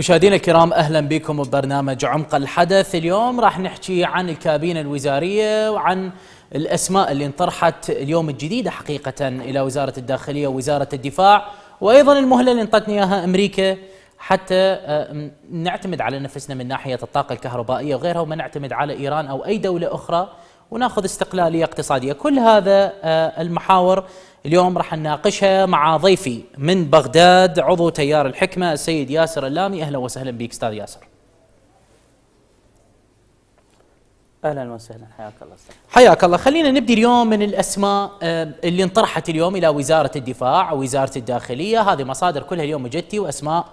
مشاهدينا الكرام اهلا بكم ببرنامج عمق الحدث اليوم راح نحكي عن الكابينه الوزاريه وعن الاسماء اللي انطرحت اليوم الجديده حقيقه الى وزاره الداخليه ووزاره الدفاع وايضا المهله اللي انطتني اياها امريكا حتى آه، نعتمد على نفسنا من ناحيه الطاقه الكهربائيه وغيرها وما نعتمد على ايران او اي دوله اخرى وناخذ استقلاليه اقتصاديه كل هذا آه، المحاور اليوم راح نناقشها مع ضيفي من بغداد عضو تيار الحكمة السيد ياسر اللامي أهلا وسهلا بك أستاذ ياسر اهلا وسهلا حياك الله استاذ حياك الله خلينا نبدي اليوم من الاسماء آه، اللي انطرحت اليوم الى وزاره الدفاع وزاره الداخليه هذه مصادر كلها اليوم جتي واسماء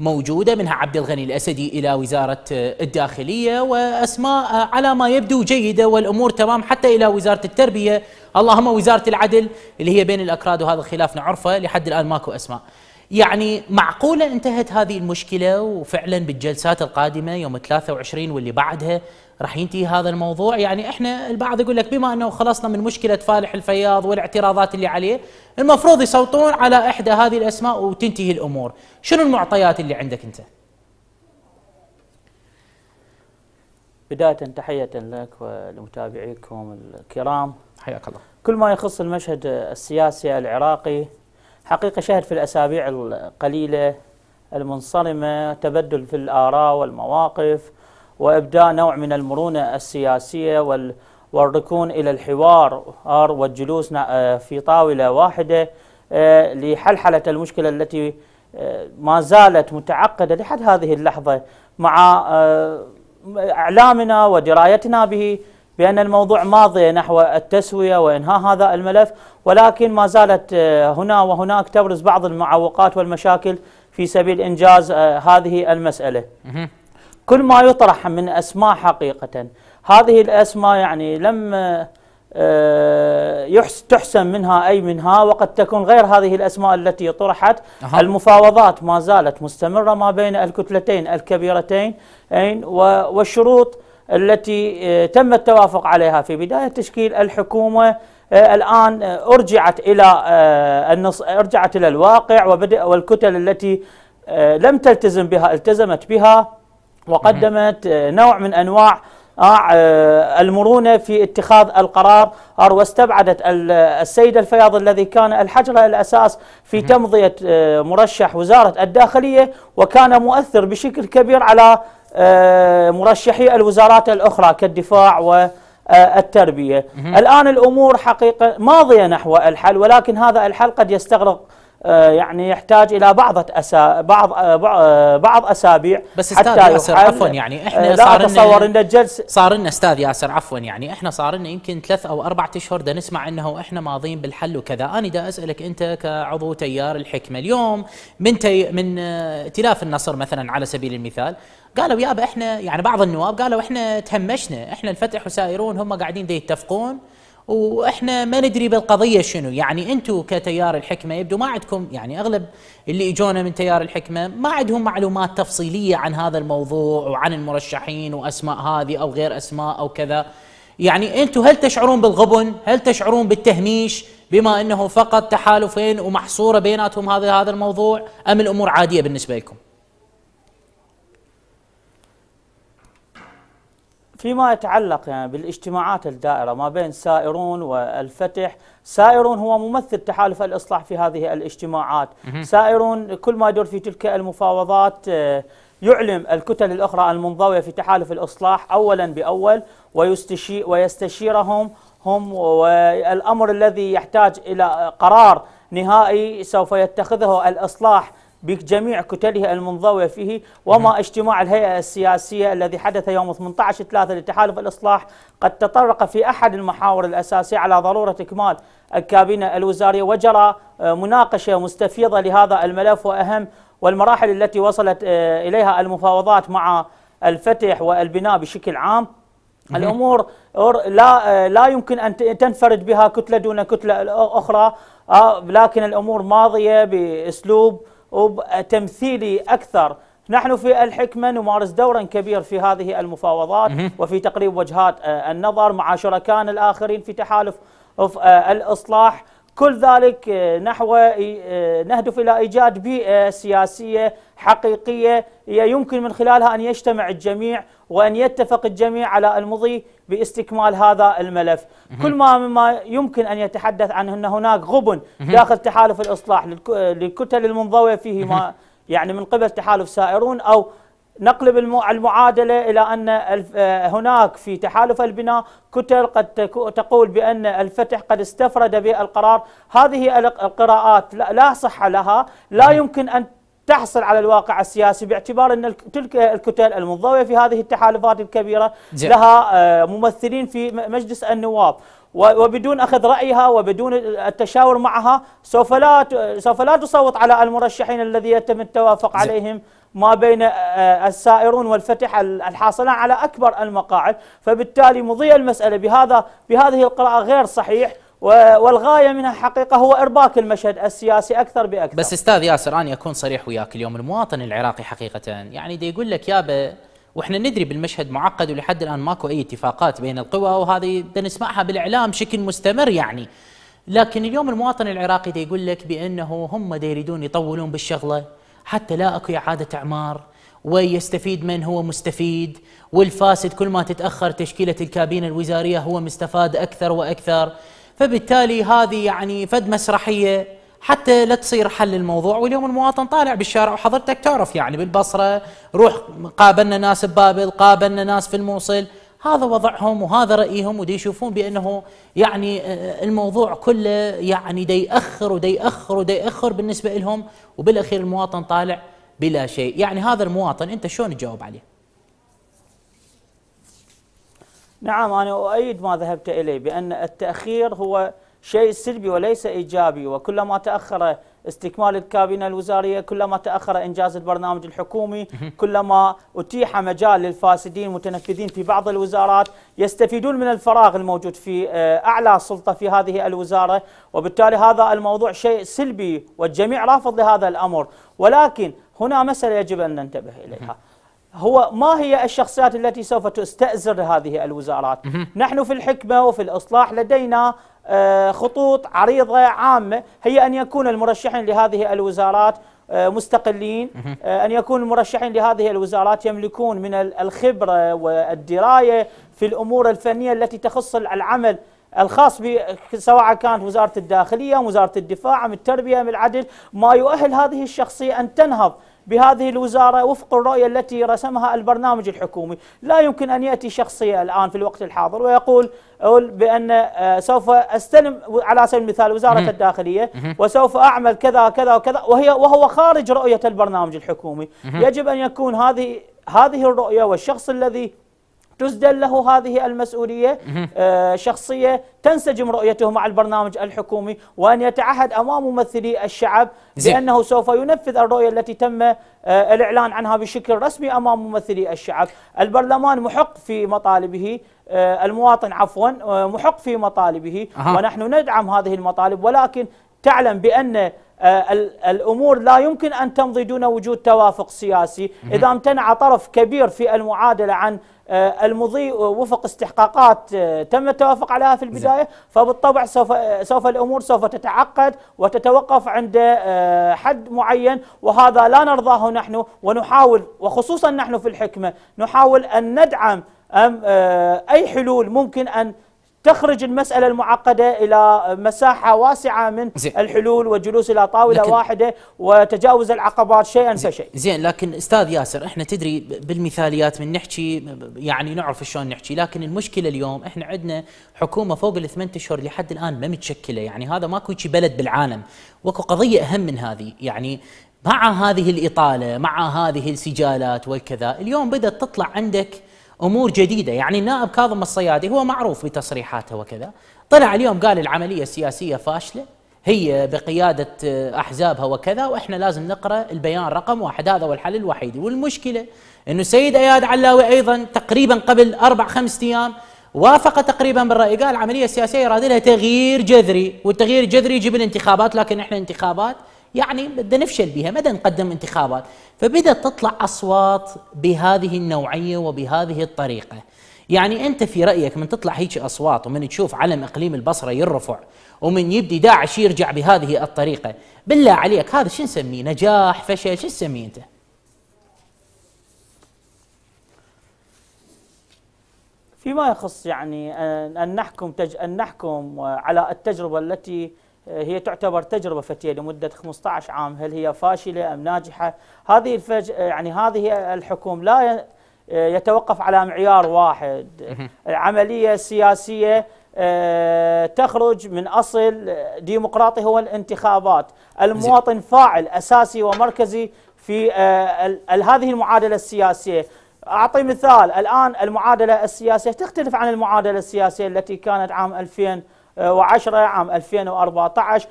موجودة منها عبد الغني الأسدي إلى وزارة آه، الداخلية وأسماء آه، على ما يبدو جيدة والأمور تمام حتى إلى وزارة التربية اللهم وزارة العدل اللي هي بين الأكراد وهذا الخلاف نعرفه لحد الآن ماكو أسماء يعني معقولة انتهت هذه المشكلة وفعلا بالجلسات القادمة يوم 23 واللي بعدها راح ينتهي هذا الموضوع يعني احنا البعض يقول لك بما انه خلصنا من مشكله فالح الفياض والاعتراضات اللي عليه المفروض يصوتون على احدى هذه الاسماء وتنتهي الامور شنو المعطيات اللي عندك انت بداية تحية لك ولمتابعيكم الكرام حياك الله كل ما يخص المشهد السياسي العراقي حقيقة شهد في الأسابيع القليلة المنصرمة تبدل في الآراء والمواقف وإبداء نوع من المرونة السياسية وال والركون إلى الحوار والجلوس آه، في طاولة واحدة آه، لحلحلة المشكلة التي آه، ما زالت متعقدة لحد هذه اللحظة مع إعلامنا ودرايتنا به بأن الموضوع ماضي نحو التسوية وإنهاء هذا الملف ولكن ما زالت هنا وهناك تبرز بعض المعوقات والمشاكل في سبيل إنجاز هذه المسألة كل ما يطرح من اسماء حقيقه هذه الاسماء يعني آه، يحس تحسن منها أي منها وقد تكون غير هذه الأسماء التي طرحت أه. المفاوضات ما زالت مستمرة ما بين الكتلتين الكبيرتين والشروط التي آه، تم التوافق عليها في بداية تشكيل الحكومة آه، الآن أرجعت إلى النص أرجعت إلى الواقع وبدا والكتل التي لم تلتزم بها التزمت بها وقدمت آه، نوع من انواع آه، آه، المرونه في اتخاذ القرار واستبعدت السيد الفياض الذي كان الحجر الاساس في تمضيه مرشح وزاره الداخليه وكان مؤثر بشكل كبير على مرشحي الوزارات الاخرى كالدفاع و التربية الآن الأمور حقيقة ماضية نحو الحل ولكن هذا الحل قد يستغرق آه، يعني يحتاج الى بعض أسا بعض آه، آه، بعض اسابيع بس حتى استاذ ياسر عفوا يعني احنا لا صار اتصور ان الجلسه صار لنا استاذ ياسر عفوا يعني احنا صار لنا يمكن ثلاث او اربع اشهر دا نسمع انه احنا ماضين بالحل وكذا، انا دا اسالك انت كعضو تيار الحكمه اليوم من تي من ائتلاف النصر مثلا على سبيل المثال قالوا يابا احنا يعني بعض النواب قالوا احنا تهمشنا، احنا الفتح وسائرون هم قاعدين دا يتفقون واحنا ما ندري بالقضيه شنو يعني انتم كتيار الحكمه يبدو ما عندكم يعني اغلب اللي اجونا من تيار الحكمه ما عندهم معلومات تفصيليه عن هذا الموضوع وعن المرشحين واسماء هذه او غير اسماء او كذا يعني انتم هل تشعرون بالغبن هل تشعرون بالتهميش بما انه فقط تحالفين ومحصوره بيناتهم هذا هذا الموضوع ام الامور عاديه بالنسبه لكم فيما يتعلق يعني بالاجتماعات الدائرة ما بين سائرون والفتح سائرون هو ممثل تحالف الإصلاح في هذه الاجتماعات سائرون كل ما يدور في تلك المفاوضات آه، يعلم الكتل الأخرى المنضوية في تحالف الإصلاح أولا بأول ويستشير ويستشيرهم هم والأمر الذي يحتاج إلى قرار نهائي سوف يتخذه الإصلاح بجميع كتله المنضوية فيه وما اجتماع الهيئة السياسية الذي حدث يوم 18 3 لتحالف الإصلاح قد تطرق في أحد المحاور الأساسية على ضرورة إكمال الكابينة الوزارية وجرى آه، مناقشة مستفيضة لهذا الملف وأهم والمراحل التي وصلت آه، إليها المفاوضات مع الفتح والبناء بشكل عام الامور لا آه، لا يمكن ان تنفرد بها كتله دون كتله اخرى لكن الامور ماضيه باسلوب وتمثيلي أكثر نحن في الحكمة نمارس دورا كبير في هذه المفاوضات وفي تقريب وجهات آه، النظر مع شركائنا الآخرين في تحالف آه، الإصلاح كل ذلك آه، نحو آه، آه، نهدف الى ايجاد بيئه سياسيه حقيقيه يمكن من خلالها ان يجتمع الجميع وان يتفق الجميع على المضي باستكمال هذا الملف، كل ما مما يمكن ان يتحدث عنه ان هناك غبن داخل تحالف الاصلاح للكتل المنضويه فيه ما يعني من قبل تحالف سائرون او نقلب المعادلة إلى أن آه، هناك في تحالف البناء كتل قد تقول بأن الفتح قد استفرد بالقرار هذه القراءات لا صحة لها لا نعم. يمكن أن تحصل على الواقع السياسي باعتبار ان تلك الكتل المنضويه في هذه التحالفات الكبيره لها آه، ممثلين في مجلس النواب وبدون اخذ رايها وبدون التشاور معها سوف لا سوف لا تصوت على المرشحين الذي يتم التوافق عليهم ما بين آه، آه، السائرون والفتح الحاصلان على أكبر المقاعد فبالتالي مضي المسألة بهذا بهذه القراءة غير صحيح والغايه منها حقيقه هو ارباك المشهد السياسي اكثر باكثر بس استاذ ياسر انا اكون صريح وياك اليوم المواطن العراقي حقيقه يعني دي يقول لك يابا واحنا ندري بالمشهد معقد ولحد الان ماكو اي اتفاقات بين القوى وهذه بنسمعها بالاعلام بشكل مستمر يعني لكن اليوم المواطن العراقي دي يقول لك بانه هم دي يريدون يطولون بالشغله حتى لا اكو اعاده اعمار ويستفيد من هو مستفيد والفاسد كل ما تتاخر تشكيله الكابينه الوزاريه هو مستفاد اكثر واكثر فبالتالي هذه يعني فد مسرحيه حتى لا تصير حل الموضوع واليوم المواطن طالع بالشارع وحضرتك تعرف يعني بالبصره روح قابلنا ناس ببابل قابلنا ناس في الموصل هذا وضعهم وهذا رايهم ودي يشوفون بانه يعني آه، الموضوع كله يعني دي أخر ودي أخر ودي أخر بالنسبه لهم وبالاخير المواطن طالع بلا شيء يعني هذا المواطن انت شلون تجاوب عليه نعم انا اؤيد ما ذهبت اليه بان التاخير هو شيء سلبي وليس ايجابي وكلما تاخر استكمال الكابينة الوزارية كلما تأخر إنجاز البرنامج الحكومي كلما أتيح مجال للفاسدين المتنفذين في بعض الوزارات يستفيدون من الفراغ الموجود في آه، أعلى سلطة في هذه الوزارة وبالتالي هذا الموضوع شيء سلبي والجميع رافض لهذا الأمر ولكن هنا مسألة يجب أن ننتبه إليها هو ما هي الشخصيات التي سوف تستأزر هذه الوزارات نحن في الحكمة وفي الإصلاح لدينا آه، خطوط عريضة عامة هي أن يكون المرشحين لهذه الوزارات آه، مستقلين آه، أن يكون المرشحين لهذه الوزارات يملكون من الخبرة والدراية في الأمور الفنية التي تخص العمل الخاص سواء كانت وزارة الداخلية وزارة الدفاع من التربية من العدل ما يؤهل هذه الشخصية أن تنهض بهذه الوزارة وفق الرؤية التي رسمها البرنامج الحكومي لا يمكن أن يأتي شخصية الآن في الوقت الحاضر ويقول بأن آه، سوف أستلم على سبيل المثال وزارة الداخلية وسوف أعمل كذا كذا وكذا وهي وهو خارج رؤية البرنامج الحكومي يجب أن يكون هذه هذه الرؤية والشخص الذي تزدل له هذه المسؤولية آه، شخصية تنسجم رؤيته مع البرنامج الحكومي وأن يتعهد أمام ممثلي الشعب بأنه سوف ينفذ الرؤية التي تم آه، الإعلان عنها بشكل رسمي أمام ممثلي الشعب البرلمان محق في مطالبه آه، المواطن عفوا محق في مطالبه ونحن ندعم هذه المطالب ولكن تعلم بأن الامور لا يمكن ان تمضي دون وجود توافق سياسي، اذا امتنع طرف كبير في المعادله عن آه، المضي وفق استحقاقات آه، تم التوافق عليها في البداية فبالطبع سوف, آه، سوف الأمور سوف تتعقد وتتوقف عند حد معين وهذا لا نرضاه نحن ونحاول وخصوصا نحن في الحكمة نحاول أن ندعم أم أي حلول ممكن أن تخرج المسألة المعقدة إلى مساحة واسعة من زين. الحلول والجلوس إلى طاولة واحدة وتجاوز العقبات شيئا فشيء زين لكن أستاذ ياسر إحنا تدري بالمثاليات من نحكي يعني نعرف شلون نحكي لكن المشكلة اليوم إحنا عندنا حكومة فوق الثمان أشهر لحد الآن ما متشكلة يعني هذا ماكو شي بلد بالعالم واكو قضية أهم من هذه يعني مع هذه الإطالة مع هذه السجالات والكذا اليوم بدأت تطلع عندك امور جديده يعني النائب كاظم الصيادي هو معروف بتصريحاته وكذا طلع اليوم قال العمليه السياسيه فاشله هي بقياده احزابها وكذا واحنا لازم نقرا البيان رقم واحد هذا هو الحل الوحيد والمشكله انه السيد اياد علاوي ايضا تقريبا قبل اربع خمس ايام وافق تقريبا بالراي قال العمليه السياسيه يراد لها تغيير جذري والتغيير الجذري يجيب الانتخابات لكن احنا انتخابات يعني بدنا نفشل بها ما نقدم انتخابات فبدأت تطلع أصوات بهذه النوعية وبهذه الطريقة يعني أنت في رأيك من تطلع هيك أصوات ومن تشوف علم إقليم البصرة يرفع ومن يبدي داعش يرجع بهذه الطريقة بالله عليك هذا شو نسميه نجاح فشل شو نسميه أنت فيما يخص يعني ان نحكم تج... ان نحكم على التجربه التي آه، هي تعتبر تجربه فتيه لمده 15 عام هل هي فاشله ام ناجحه هذه الفج آه، يعني هذه الحكوم لا آه، يتوقف على معيار واحد العمليه السياسيه تخرج من اصل ديمقراطي هو الانتخابات المواطن فاعل اساسي ومركزي في هذه المعادله السياسيه اعطي مثال الان المعادله السياسيه تختلف عن المعادله السياسيه التي كانت عام 2000 وعشرة عام 2014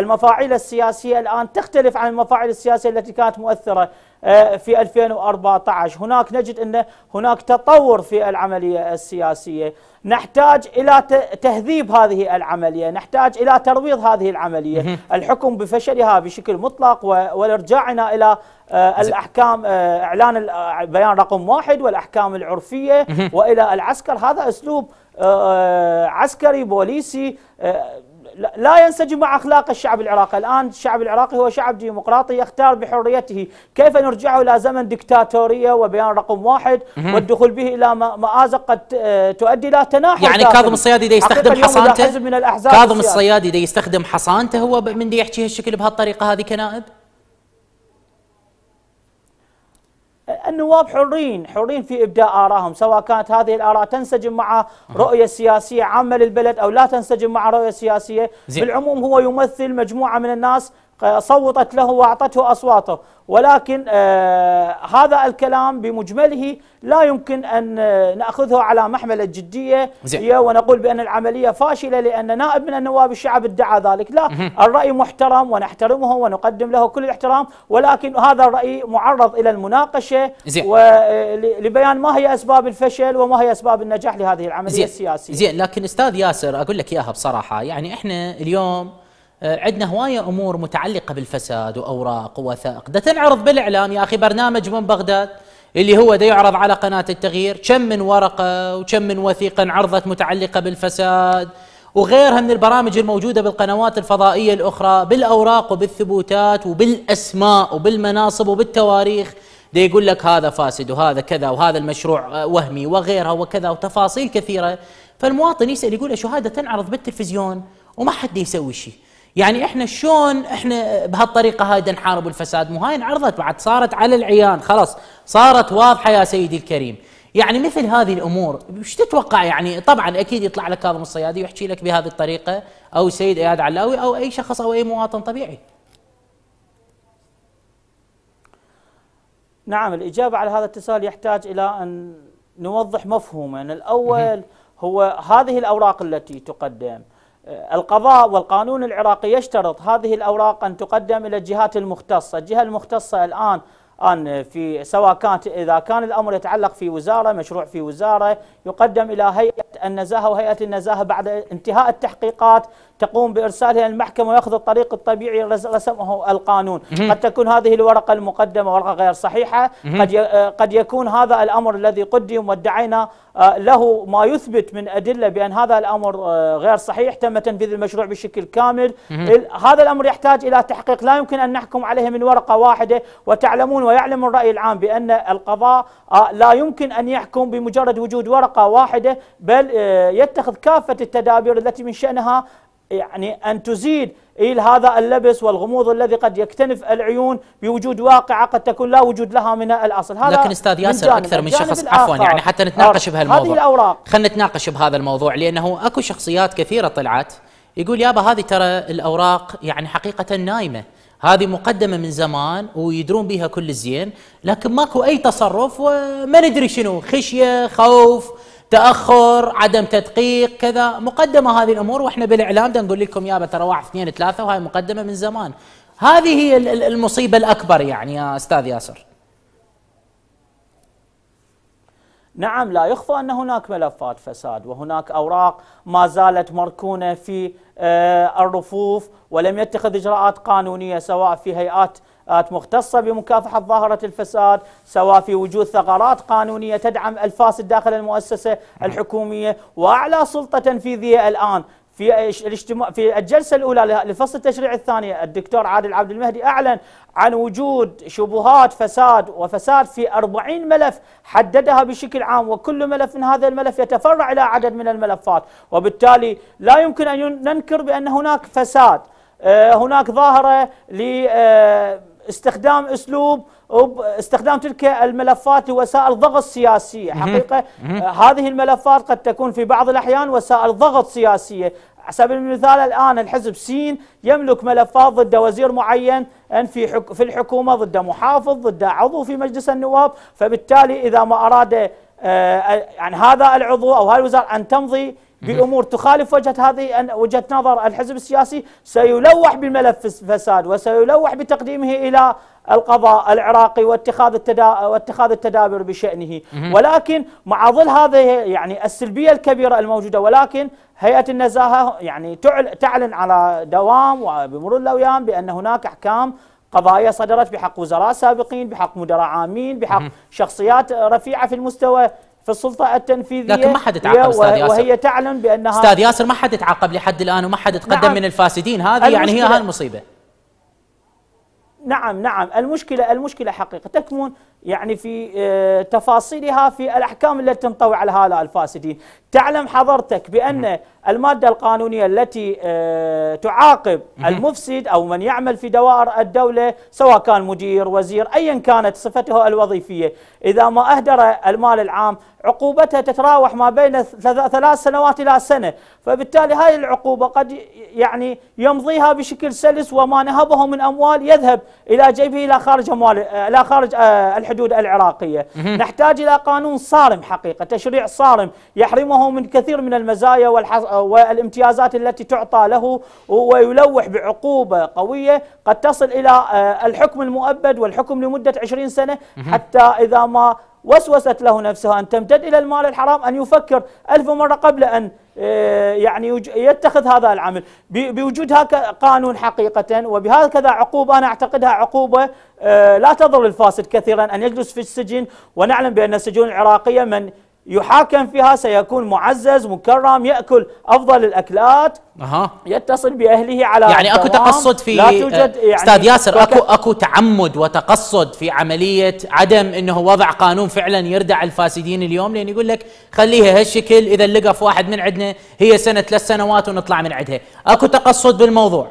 المفاعيل السياسية الآن تختلف عن المفاعيل السياسية التي كانت مؤثرة آه، في 2014 هناك نجد أن هناك تطور في العملية السياسية نحتاج إلى تهذيب هذه العملية نحتاج إلى ترويض هذه العملية الحكم بفشلها بشكل مطلق والارجاعنا إلى آه، الأحكام آه، إعلان البيان رقم واحد والأحكام العرفية وإلى العسكر هذا أسلوب عسكري بوليسي لا ينسجم مع أخلاق الشعب العراقي الآن الشعب العراقي هو شعب ديمقراطي يختار بحريته كيف نرجعه إلى زمن دكتاتوريه وبيان رقم واحد والدخول به إلى مآزق قد آه، تؤدي إلى تناحر يعني كاظم الصيادي دي يستخدم حصانته كاظم الصيادي دي يستخدم حصانته هو من دي يحكي هالشكل بهالطريقة هذه كنائب النواب حرين حرين في ابداء ارائهم سواء كانت هذه الاراء تنسجم مع رؤيه سياسيه عامه للبلد او لا تنسجم مع رؤيه سياسيه زي. بالعموم هو يمثل مجموعه من الناس آه، صوتت له واعطته اصواته ولكن آه، هذا الكلام بمجمله لا يمكن ان آه، ناخذه على محمل الجديه زي. ونقول بان العمليه فاشله لان نائب من النواب الشعب ادعى ذلك لا الراي محترم ونحترمه ونقدم له كل الاحترام ولكن هذا الراي معرض الى المناقشه ولبيان ما هي اسباب الفشل وما هي اسباب النجاح لهذه العمليه زين. السياسيه زين لكن استاذ ياسر اقول لك اياها بصراحه يعني احنا اليوم آه، عندنا هواية أمور متعلقة بالفساد وأوراق ووثائق ده تنعرض بالإعلام يا أخي برنامج من بغداد اللي هو ده يعرض على قناة التغيير كم من ورقة وكم من وثيقة انعرضت متعلقة بالفساد وغيرها من البرامج الموجودة بالقنوات الفضائية الأخرى بالأوراق وبالثبوتات وبالأسماء وبالمناصب وبالتواريخ ده يقول لك هذا فاسد وهذا كذا وهذا المشروع آه، وهمي وغيرها وكذا وتفاصيل كثيرة فالمواطن يسأل يقول شو هذا تنعرض بالتلفزيون وما حد يسوي شيء يعني احنا شلون احنا بهالطريقه هاي نحارب الفساد مو هاي انعرضت بعد صارت على العيان خلاص صارت واضحه يا سيدي الكريم يعني مثل هذه الامور ايش تتوقع يعني طبعا اكيد يطلع لك كاظم الصيادي ويحكي لك بهذه الطريقه او السيد اياد علاوي او اي شخص او اي مواطن طبيعي نعم الاجابه على هذا الاتصال يحتاج الى ان نوضح مفهومين الاول هو هذه الاوراق التي تقدم آه، القضاء والقانون العراقي يشترط هذه الأوراق أن تقدم إلى الجهات المختصة الجهة المختصة الآن أن في سواء كانت إذا كان الأمر يتعلق في وزارة مشروع في وزارة يقدم إلى هيئة النزاهة وهيئة النزاهة بعد انتهاء التحقيقات تقوم بإرسالها المحكمة ويأخذ الطريق الطبيعي رسمه القانون قد تكون هذه الورقة المقدمة ورقة غير صحيحة قد قد يكون هذا الأمر الذي قدم وادعينا آه، له ما يثبت من ادله بان هذا الامر آه، غير صحيح تم تنفيذ المشروع بشكل كامل هذا الامر يحتاج الى تحقيق لا يمكن ان نحكم عليه من ورقه واحده وتعلمون ويعلم الراي العام بان القضاء آه، لا يمكن ان يحكم بمجرد وجود ورقه واحده بل يتخذ كافه التدابير التي من شانها يعني أن تزيد إلى هذا اللبس والغموض الذي قد يكتنف العيون بوجود واقعة قد تكون لا وجود لها من الأصل هذا لكن أستاذ ياسر من أكثر من شخص عفوا يعني حتى نتناقش بهالموضوع هذه الأوراق خلينا نتناقش بهذا الموضوع لأنه أكو شخصيات كثيرة طلعت يقول يابا هذه ترى الأوراق يعني حقيقة نايمة هذه مقدمة من زمان ويدرون بها كل الزين لكن ماكو أي تصرف وما ندري شنو خشية خوف تاخر عدم تدقيق كذا مقدمه هذه الامور واحنا بالاعلام دا نقول لكم يا ترى واحد اثنين ثلاثه وهاي مقدمه من زمان هذه هي المصيبه الاكبر يعني يا استاذ ياسر نعم لا يخفى ان هناك ملفات فساد وهناك اوراق ما زالت مركونه في آه، الرفوف ولم يتخذ اجراءات قانونيه سواء في هيئات مختصة بمكافحة ظاهرة الفساد سواء في وجود ثغرات قانونية تدعم الفاسد داخل المؤسسة الحكومية وأعلى سلطة تنفيذية الآن في الاجتماع في الجلسه الاولى لفصل التشريع الثاني الدكتور عادل عبد المهدي اعلن عن وجود شبهات فساد وفساد في 40 ملف حددها بشكل عام وكل ملف من هذا الملف يتفرع الى عدد من الملفات وبالتالي لا يمكن ان ننكر بان هناك فساد آه، هناك ظاهره ل آه، استخدام اسلوب استخدام تلك الملفات لوسائل ضغط سياسيه، حقيقه آه، هذه الملفات قد تكون في بعض الاحيان وسائل ضغط سياسيه، على سبيل المثال الان الحزب سين يملك ملفات ضد وزير معين ان في حك في الحكومه ضد محافظ ضد عضو في مجلس النواب، فبالتالي اذا ما اراد آه، آه، يعني هذا العضو او هذه الوزاره ان تمضي بامور تخالف وجهه هذه وجهه نظر الحزب السياسي سيلوح بملف الفساد وسيلوح بتقديمه الى القضاء العراقي واتخاذ التدا... واتخاذ التدابير بشأنه ولكن مع ظل هذه يعني السلبية الكبيرة الموجودة ولكن هيئة النزاهة يعني تعلن على دوام وبمرور الأيام بأن هناك أحكام قضايا صدرت بحق وزراء سابقين بحق مدراء عامين بحق شخصيات رفيعة في المستوى في السلطه التنفيذيه لكن ما حد تعاقب استاذ ياسر وهي تعلم بانها استاذ ياسر ما حد تعاقب لحد الان وما حد تقدم نعم من الفاسدين هذه يعني هي هاي المصيبه نعم نعم المشكله المشكله حقيقه تكمن يعني في آه، تفاصيلها في الاحكام التي تنطوي على هؤلاء الفاسدين، تعلم حضرتك بان الماده القانونيه التي آه، تعاقب المفسد او من يعمل في دوائر الدوله سواء كان مدير، وزير، ايا كانت صفته الوظيفيه، اذا ما اهدر المال العام عقوبتها تتراوح ما بين ثلاث سنوات إلى سنة فبالتالي هاي العقوبة قد يعني يمضيها بشكل سلس وما نهبه من أموال يذهب إلى جيبه إلى خارج أموال إلى خارج آه، الحدود العراقية نحتاج إلى قانون صارم حقيقة تشريع صارم يحرمه من كثير من المزايا والامتيازات التي تعطى له ويلوح بعقوبة قوية قد تصل إلى آه، الحكم المؤبد والحكم لمدة 20 سنة حتى إذا ما وسوست له نفسها أن تمتد إلى المال الحرام أن يفكر ألف مرة قبل أن آه، يعني يتخذ هذا العمل بوجود هكذا قانون حقيقة وبهكذا عقوبة أنا أعتقدها عقوبة آه، لا تضر الفاسد كثيرا أن يجلس في السجن ونعلم بأن السجون العراقية من يحاكم فيها سيكون معزز مكرم ياكل افضل الاكلات أه. يتصل باهله على يعني اكو تقصد في لا توجد آه، يعني استاذ ياسر اكو اكو تعمد وتقصد في عمليه عدم انه وضع قانون فعلا يردع الفاسدين اليوم لان يقول لك خليها هالشكل اذا لقى في واحد من عندنا هي سنه ثلاث سنوات ونطلع من عندها اكو تقصد بالموضوع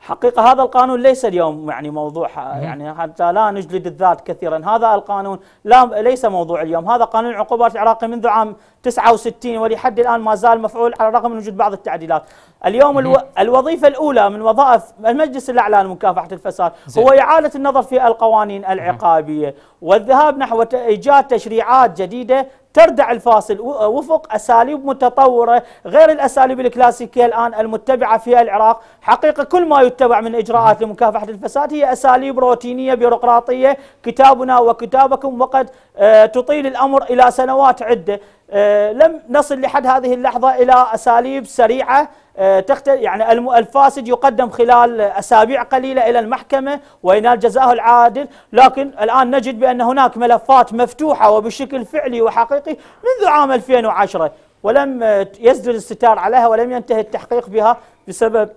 حقيقة هذا القانون ليس اليوم يعني موضوع يعني حتى لا نجلد الذات كثيرا هذا القانون لا ليس موضوع اليوم هذا قانون العقوبات العراقي منذ عام 69 ولحد الآن ما زال مفعول على الرغم من وجود بعض التعديلات اليوم الو الوظيفة الأولى من وظائف المجلس الأعلى لمكافحة الفساد هو إعادة النظر في القوانين العقابية والذهاب نحو إيجاد تشريعات جديدة تردع الفاصل آه، وفق اساليب متطوره غير الاساليب الكلاسيكيه الان المتبعه في العراق، حقيقه كل ما يتبع من اجراءات لمكافحه الفساد هي اساليب روتينيه بيروقراطيه كتابنا وكتابكم وقد آه، تطيل الامر الى سنوات عده، آه، لم نصل لحد هذه اللحظه الى اساليب سريعه آه، تختل يعني الفاسد يقدم خلال أسابيع قليلة إلى المحكمة وينال جزاءه العادل لكن الآن نجد بأن هناك ملفات مفتوحة وبشكل فعلي وحقيقي منذ عام 2010 ولم يسدل الستار عليها ولم ينتهي التحقيق بها بسبب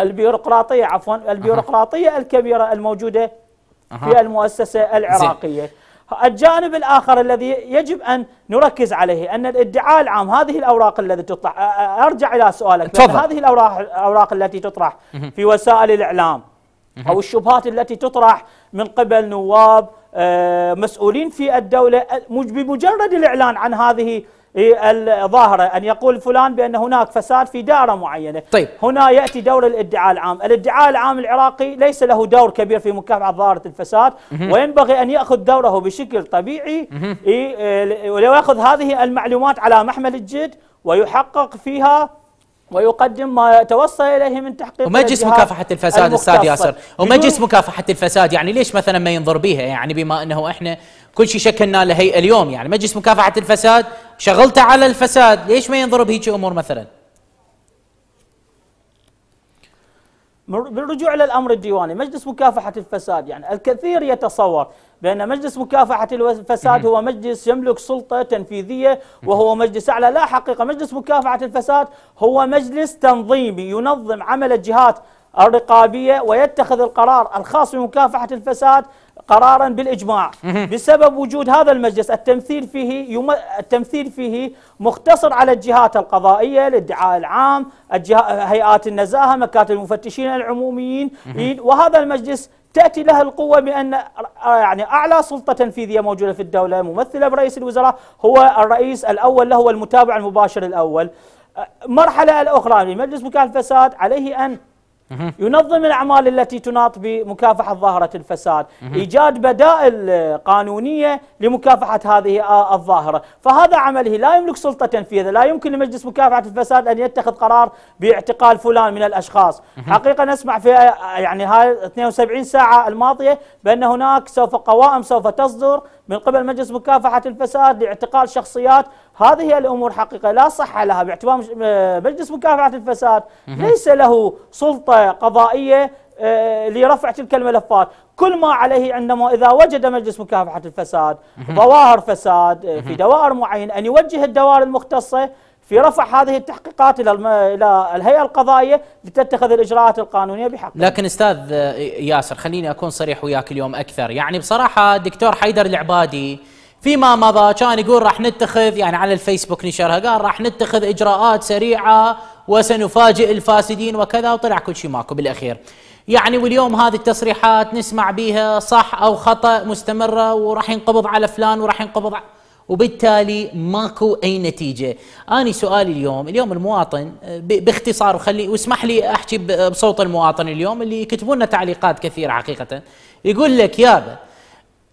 البيروقراطية عفوا البيروقراطية الكبيرة الموجودة في المؤسسة العراقية الجانب الآخر الذي يجب أن نركز عليه أن الادعاء العام هذه الأوراق التي تطرح أرجع إلى سؤالك هذه الأوراق, الأوراق التي تطرح في وسائل الإعلام أو الشبهات التي تطرح من قبل نواب آه، مسؤولين في الدولة آه، بمجرد الإعلان عن هذه الظاهرة أن يقول فلان بأن هناك فساد في دائرة معينة طيب. هنا يأتي دور الادعاء العام الادعاء العام العراقي ليس له دور كبير في مكافحة ظاهرة الفساد مهم. وينبغي أن يأخذ دوره بشكل طبيعي آه، ويأخذ هذه المعلومات على محمل الجد ويحقق فيها ويقدم ما يتوصل اليه من تحقيق ومجلس مكافحه الفساد استاذ ياسر ومجلس مكافحه الفساد يعني ليش مثلا ما ينظر بيها يعني بما انه احنا كل شيء شكلنا له اليوم يعني مجلس مكافحه الفساد شغلته على الفساد ليش ما ينضرب هيك امور مثلا بالرجوع الى الامر الديواني مجلس مكافحه الفساد يعني الكثير يتصور بان مجلس مكافحه الفساد هو مجلس يملك سلطه تنفيذيه وهو مجلس اعلى لا حقيقه مجلس مكافحه الفساد هو مجلس تنظيمي ينظم عمل الجهات الرقابيه ويتخذ القرار الخاص بمكافحه الفساد قرارا بالاجماع بسبب وجود هذا المجلس التمثيل فيه يم... التمثيل فيه مقتصر على الجهات القضائيه، الادعاء العام، الجه... هيئات النزاهه، مكاتب المفتشين العموميين وهذا المجلس تاتي لها القوه بان آه، يعني اعلى سلطه تنفيذيه موجوده في الدوله ممثله برئيس الوزراء هو الرئيس الاول له المتابع المباشر الاول. المرحله آه، الاخرى لمجلس مكافحه الفساد عليه ان ينظم الأعمال التي تناط بمكافحة ظاهرة الفساد إيجاد بدائل قانونية لمكافحة هذه الظاهرة فهذا عمله لا يملك سلطة تنفيذه لا يمكن لمجلس مكافحة الفساد أن يتخذ قرار باعتقال فلان من الأشخاص حقيقة نسمع في يعني هاي 72 ساعة الماضية بأن هناك سوف قوائم سوف تصدر من قبل مجلس مكافحة الفساد لاعتقال شخصيات هذه الأمور حقيقة لا صحة لها باعتبار آه، مجلس مكافحة الفساد ليس له سلطة قضائية آه، لرفع تلك الملفات كل ما عليه عندما إذا وجد مجلس مكافحة الفساد ظواهر فساد آه، في دوائر معينة أن يوجه الدوائر المختصة في رفع هذه التحقيقات الى الى الهيئه القضائيه لتتخذ الاجراءات القانونيه بحق لكن استاذ ياسر خليني اكون صريح وياك اليوم اكثر يعني بصراحه الدكتور حيدر العبادي فيما مضى كان يقول راح نتخذ يعني على الفيسبوك نشرها قال راح نتخذ اجراءات سريعه وسنفاجئ الفاسدين وكذا وطلع كل شيء ماكو بالاخير يعني واليوم هذه التصريحات نسمع بها صح او خطا مستمره وراح ينقبض على فلان وراح ينقبض على وبالتالي ماكو اي نتيجه اني سؤالي اليوم اليوم المواطن آه، باختصار وخلي واسمح لي احكي بصوت المواطن اليوم اللي يكتبون تعليقات كثيره حقيقه يقول لك يابا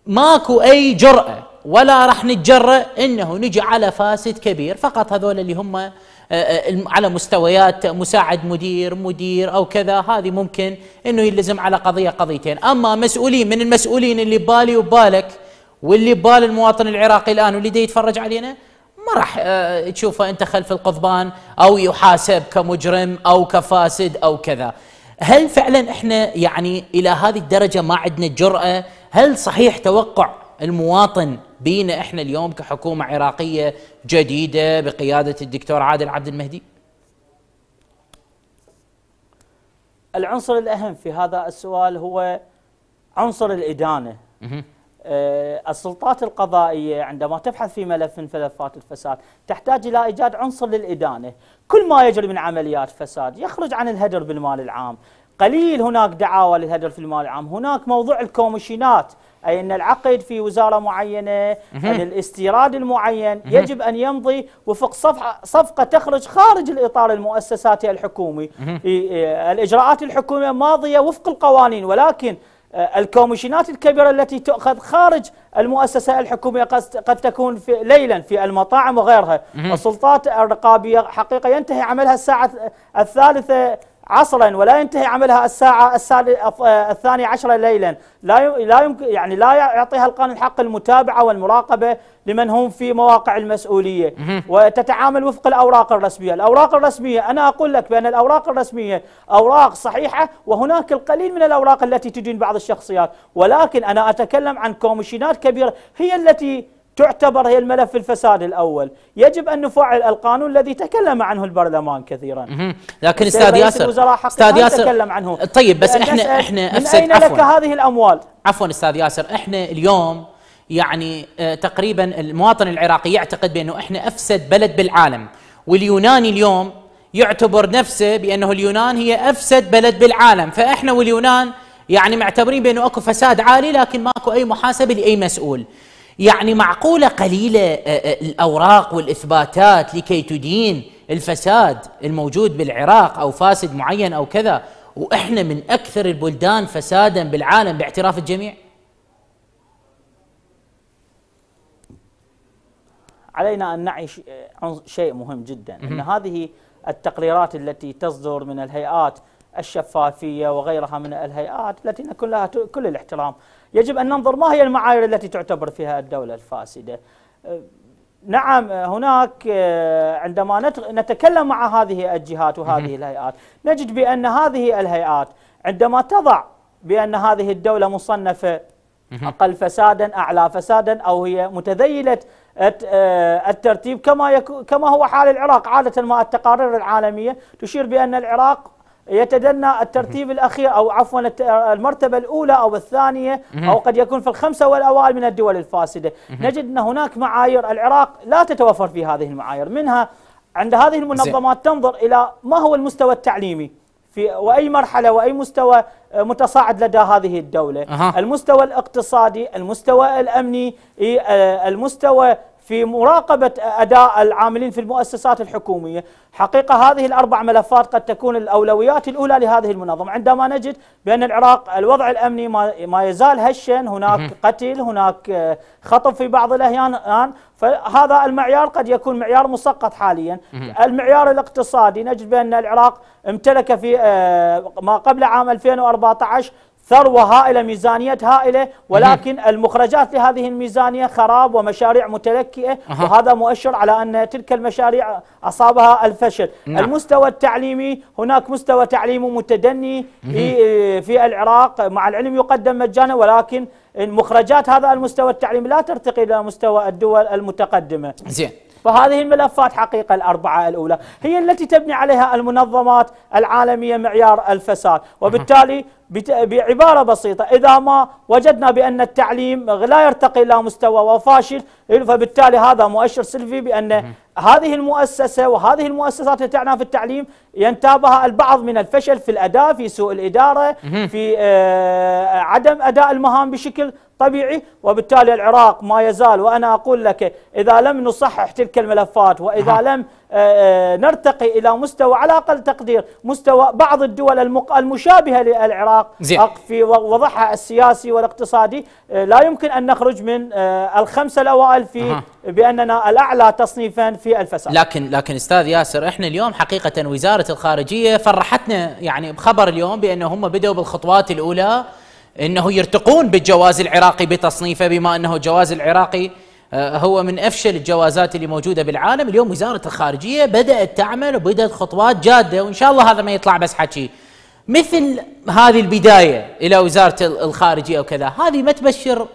ماكو اي جراه ولا راح نتجرأ انه نجي على فاسد كبير فقط هذول اللي هم آه، آه، على مستويات مساعد مدير مدير او كذا هذه ممكن انه يلزم على قضيه قضيتين اما مسؤولين من المسؤولين اللي ببالي وبالك واللي ببال المواطن العراقي الان واللي يتفرج علينا ما راح تشوفه آه، انت خلف القضبان او يحاسب كمجرم او كفاسد او كذا هل فعلا احنا يعني الى هذه الدرجه ما عندنا الجراه هل صحيح توقع المواطن بينا احنا اليوم كحكومه عراقيه جديده بقياده الدكتور عادل عبد المهدي العنصر الاهم في هذا السؤال هو عنصر الادانه آه، السلطات القضائية عندما تبحث في ملف من ملفات الفساد تحتاج إلى إيجاد عنصر للإدانة كل ما يجري من عمليات فساد يخرج عن الهدر بالمال العام قليل هناك دعاوى للهدر في المال العام هناك موضوع الكومشينات أي أن العقد في وزارة معينة أن الاستيراد المعين يجب أن يمضي وفق صفحة صفقة تخرج خارج الإطار المؤسساتي الحكومي الإجراءات الحكومية ماضية وفق القوانين ولكن آه، الكوميشنات الكبيرة التي تؤخذ خارج المؤسسة الحكومية قد تكون في ليلا في المطاعم وغيرها السلطات الرقابية حقيقة ينتهي عملها الساعة الثالثة عصرا ولا ينتهي عملها الساعة الثانية عشرة ليلا لا لا يمكن يعني لا يعطيها القانون حق المتابعة والمراقبة لمن هم في مواقع المسؤولية وتتعامل وفق الأوراق الرسمية الأوراق الرسمية أنا أقول لك بأن الأوراق الرسمية أوراق صحيحة وهناك القليل من الأوراق التي تدين بعض الشخصيات ولكن أنا أتكلم عن كوميشنات كبيرة هي التي تعتبر هي الملف الفساد الأول يجب أن نفعل القانون الذي تكلم عنه البرلمان كثيرا لكن استاذ ياسر استاذ ياسر تكلم عنه طيب بس احنا احنا افسد من أين عفوا لك هذه الأموال عفوا استاذ ياسر احنا اليوم يعني آه، تقريبا المواطن العراقي يعتقد بأنه احنا أفسد بلد بالعالم واليوناني اليوم يعتبر نفسه بأنه اليونان هي أفسد بلد بالعالم فإحنا واليونان يعني معتبرين بأنه أكو فساد عالي لكن ماكو أي محاسبة لأي مسؤول يعني معقولة قليلة آه، آه، الأوراق والإثباتات لكي تدين الفساد الموجود بالعراق أو فاسد معين أو كذا وإحنا من أكثر البلدان فسادا بالعالم باعتراف الجميع علينا أن نعي آه، شيء مهم جدا أن هذه التقريرات التي تصدر من الهيئات الشفافية وغيرها من الهيئات التي نكون لها كل الاحترام يجب أن ننظر ما هي المعايير التي تعتبر فيها الدولة الفاسدة أه، نعم أه، هناك أه، عندما نتكلم مع هذه الجهات وهذه الهيئات نجد بأن هذه الهيئات عندما تضع بأن هذه الدولة مصنفة أقل فسادا أعلى فسادا أو هي متذيلة الترتيب كما كما هو حال العراق عادة ما التقارير العالمية تشير بأن العراق يتدنى الترتيب الاخير او عفوا المرتبه الاولى او الثانيه او قد يكون في الخمسه والاوائل من الدول الفاسده، نجد ان هناك معايير العراق لا تتوفر في هذه المعايير، منها عند هذه المنظمات تنظر الى ما هو المستوى التعليمي في واي مرحله واي مستوى متصاعد لدى هذه الدوله، المستوى الاقتصادي، المستوى الامني، آه، المستوى في مراقبة أداء العاملين في المؤسسات الحكومية حقيقة هذه الأربع ملفات قد تكون الأولويات الأولى لهذه المنظمة عندما نجد بأن العراق الوضع الأمني ما يزال هشا هناك قتل هناك خطف في بعض الأحيان فهذا المعيار قد يكون معيار مسقط حاليا المعيار الاقتصادي نجد بأن العراق امتلك في آه، ما قبل عام 2014 ثروة هائلة ميزانية هائلة ولكن مم. المخرجات لهذه الميزانية خراب ومشاريع متلكئة أه. وهذا مؤشر على أن تلك المشاريع أصابها الفشل نعم. المستوى التعليمي هناك مستوى تعليمي متدني في, آه، في العراق مع العلم يقدم مجانا ولكن مخرجات هذا المستوى التعليمي لا ترتقي إلى مستوى الدول المتقدمة زين فهذه الملفات حقيقة الأربعة الأولى هي التي تبني عليها المنظمات العالمية معيار الفساد وبالتالي بعبارة بسيطة إذا ما وجدنا بأن التعليم لا يرتقي إلى مستوى وفاشل فبالتالي هذا مؤشر سلبي بأن هذه المؤسسة وهذه المؤسسات التي تعنى في التعليم ينتابها البعض من الفشل في الأداء في سوء الإدارة في آه، عدم أداء المهام بشكل طبيعي وبالتالي العراق ما يزال وأنا أقول لك إذا لم نصحح تلك الملفات وإذا لم آه، آه، نرتقي الى مستوى على اقل تقدير مستوى بعض الدول المشابهه للعراق في وضعها السياسي والاقتصادي آه، لا يمكن ان نخرج من الخمسه الاوائل في باننا الاعلى تصنيفا في الفساد لكن لكن استاذ ياسر احنا اليوم حقيقه وزاره الخارجيه فرحتنا يعني بخبر اليوم بان هم بداوا بالخطوات الاولى انه يرتقون بالجواز العراقي بتصنيفه بما انه الجواز العراقي آه، هو من افشل الجوازات اللي موجوده بالعالم، اليوم وزاره الخارجيه بدات تعمل وبدات خطوات جاده وان شاء الله هذا ما يطلع بس حكي. مثل هذه البدايه الى وزاره الخارجيه وكذا، هذه ما تبشر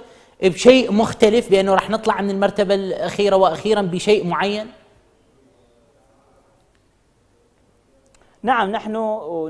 بشيء مختلف بانه راح نطلع من المرتبه الاخيره واخيرا بشيء معين؟ نعم نحن